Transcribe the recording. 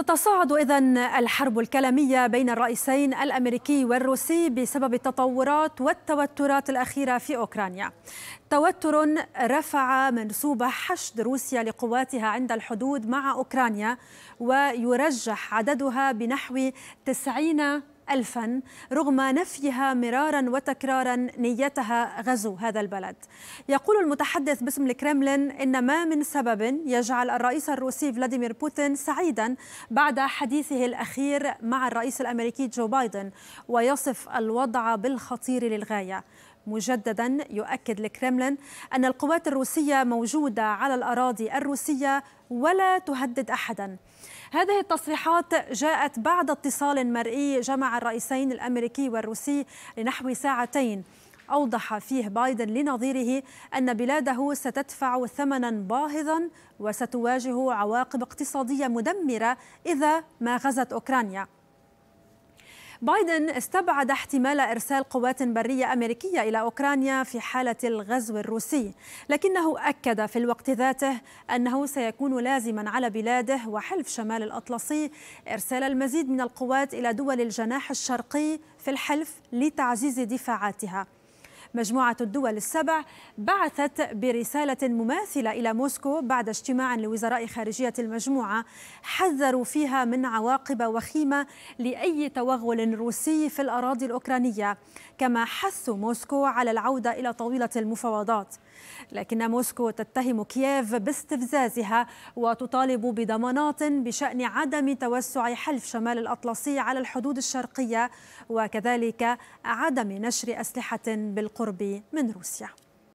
تتصاعد إذا الحرب الكلامية بين الرئيسين الأمريكي والروسي بسبب التطورات والتوترات الأخيرة في أوكرانيا توتر رفع منسوب حشد روسيا لقواتها عند الحدود مع أوكرانيا ويرجح عددها بنحو 90 ألفا رغم نفيها مرارا وتكرارا نيتها غزو هذا البلد يقول المتحدث باسم الكرملين إن ما من سبب يجعل الرئيس الروسي فلاديمير بوتين سعيدا بعد حديثه الأخير مع الرئيس الأمريكي جو بايدن ويصف الوضع بالخطير للغاية مجددا يؤكد الكرملين أن القوات الروسية موجودة على الأراضي الروسية ولا تهدد أحدا هذه التصريحات جاءت بعد اتصال مرئي جمع الرئيسين الأمريكي والروسي لنحو ساعتين أوضح فيه بايدن لنظيره أن بلاده ستدفع ثمنا باهظا وستواجه عواقب اقتصادية مدمرة إذا ما غزت أوكرانيا بايدن استبعد احتمال إرسال قوات برية أمريكية إلى أوكرانيا في حالة الغزو الروسي لكنه أكد في الوقت ذاته أنه سيكون لازما على بلاده وحلف شمال الأطلسي إرسال المزيد من القوات إلى دول الجناح الشرقي في الحلف لتعزيز دفاعاتها مجموعة الدول السبع بعثت برسالة مماثلة إلى موسكو بعد اجتماع لوزراء خارجية المجموعة حذروا فيها من عواقب وخيمة لأي توغل روسي في الأراضي الأوكرانية كما حثوا موسكو على العودة إلى طاولة المفاوضات لكن موسكو تتهم كييف باستفزازها وتطالب بضمانات بشأن عدم توسع حلف شمال الأطلسي على الحدود الشرقية وكذلك عدم نشر أسلحة بالقوة القرب من روسيا